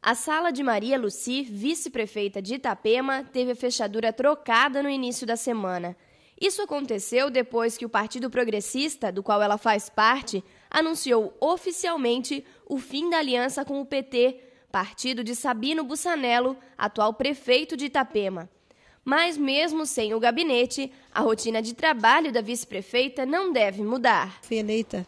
A sala de Maria Luci, vice-prefeita de Itapema, teve a fechadura trocada no início da semana. Isso aconteceu depois que o Partido Progressista, do qual ela faz parte, anunciou oficialmente o fim da aliança com o PT, partido de Sabino Bussanello, atual prefeito de Itapema. Mas, mesmo sem o gabinete, a rotina de trabalho da vice-prefeita não deve mudar. Fui eleita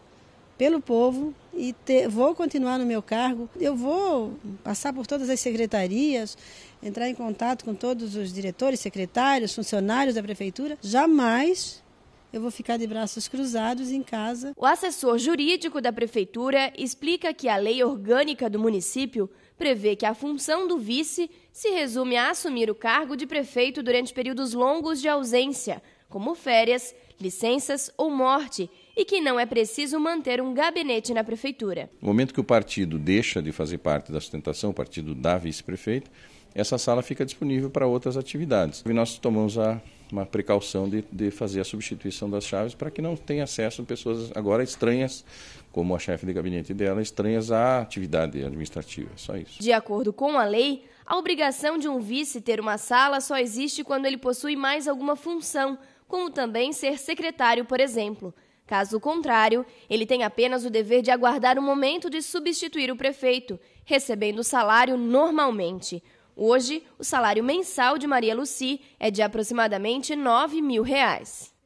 pelo povo e ter, vou continuar no meu cargo. Eu vou passar por todas as secretarias, entrar em contato com todos os diretores, secretários, funcionários da prefeitura. Jamais eu vou ficar de braços cruzados em casa. O assessor jurídico da prefeitura explica que a lei orgânica do município prevê que a função do vice se resume a assumir o cargo de prefeito durante períodos longos de ausência, como férias, licenças ou morte e que não é preciso manter um gabinete na prefeitura. No momento que o partido deixa de fazer parte da sustentação, o partido da vice-prefeita, essa sala fica disponível para outras atividades. E nós tomamos a, uma precaução de, de fazer a substituição das chaves para que não tenha acesso pessoas agora estranhas, como a chefe de gabinete dela, estranhas à atividade administrativa. Só isso. De acordo com a lei, a obrigação de um vice ter uma sala só existe quando ele possui mais alguma função, como também ser secretário, por exemplo. Caso contrário, ele tem apenas o dever de aguardar o momento de substituir o prefeito, recebendo o salário normalmente. Hoje, o salário mensal de Maria Luci é de aproximadamente R$ 9 mil. Reais.